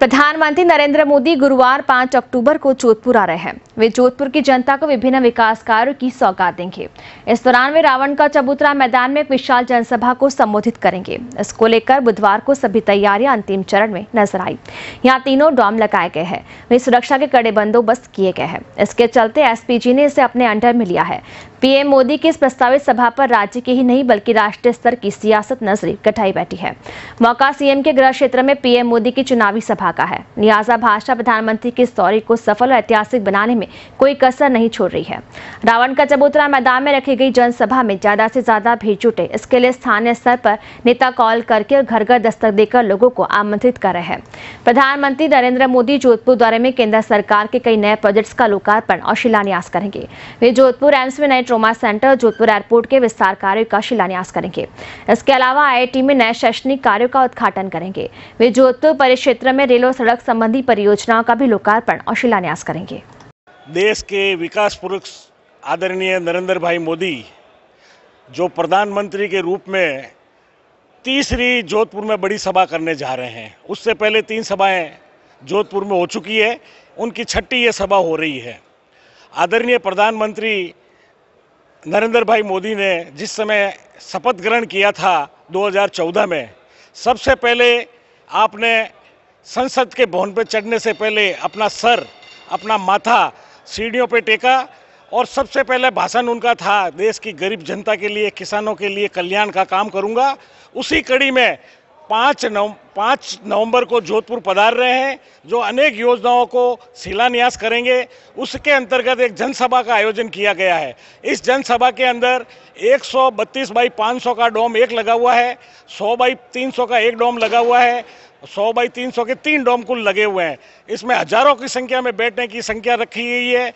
प्रधानमंत्री नरेंद्र मोदी गुरुवार 5 अक्टूबर को जोधपुर आ रहे हैं वे जोधपुर की जनता को विभिन्न विकास कार्यों की सौगात देंगे इस दौरान वे रावण का चबूतरा मैदान में एक विशाल जनसभा को संबोधित करेंगे इसको लेकर बुधवार को सभी तैयारियां अंतिम चरण में नजर आई यहाँ तीनों डॉम लगाए गए हैं वे सुरक्षा के कड़े बंदोबस्त किए गए हैं इसके चलते एस ने इसे अपने अंडर में लिया है पीएम मोदी की इस प्रस्तावित सभा पर राज्य की ही नहीं बल्कि राष्ट्रीय स्तर की सियासत नजरी कटाई बैठी है मौका सीएम के गृह क्षेत्र में पीएम मोदी की चुनावी सभा भागा है लिहाजा भाजपा प्रधानमंत्री के इस दौरे को सफल और ऐतिहासिक बनाने में कोई कसर नहीं छोड़ रही है रावण का चबूतरा मैदान में रखी गई जनसभा में ज्यादा से ज्यादा भीड़ जुटे इसके लिए स्थानीय स्तर पर नेता कॉल करके और घर घर दस्तक देकर लोगों को आमंत्रित कर रहे हैं प्रधानमंत्री नरेंद्र मोदी जोधपुर दौरे में केंद्र सरकार के कई नए प्रोजेक्ट्स का लोकार्पण और शिलान्यास करेंगे वे जोधपुर एम्स में नए ट्रोमा सेंटर जोधपुर एयरपोर्ट के विस्तार कार्य का शिलान्यास करेंगे इसके अलावा आई में नए शैक्षणिक कार्यो का उद्घाटन करेंगे वे जोधपुर परिक्षेत्र में रेल और सड़क संबंधी परियोजनाओं का भी लोकार्पण और शिलान्यास करेंगे देश के विकास पुरुष आदरणीय नरेंद्र भाई मोदी जो प्रधानमंत्री के रूप में तीसरी जोधपुर में बड़ी सभा करने जा रहे हैं उससे पहले तीन सभाएं जोधपुर में हो चुकी है उनकी छठी ये सभा हो रही है आदरणीय प्रधानमंत्री नरेंद्र भाई मोदी ने जिस समय शपथ ग्रहण किया था 2014 में सबसे पहले आपने संसद के भवन पर चढ़ने से पहले अपना सर अपना माथा सीढ़ियों पर टेका और सबसे पहले भाषण उनका था देश की गरीब जनता के लिए किसानों के लिए कल्याण का काम करूंगा उसी कड़ी में पाँच नव पाँच नवम्बर को जोधपुर पधार रहे हैं जो अनेक योजनाओं को शिलान्यास करेंगे उसके अंतर्गत एक जनसभा का आयोजन किया गया है इस जनसभा के अंदर 132 बाई सौ का डोम एक लगा हुआ है 100 बाई 300 का एक डोम लगा हुआ है 100 बाई 300 के तीन डोम कुल लगे हुए हैं इसमें हजारों की संख्या में बैठने की संख्या रखी गई है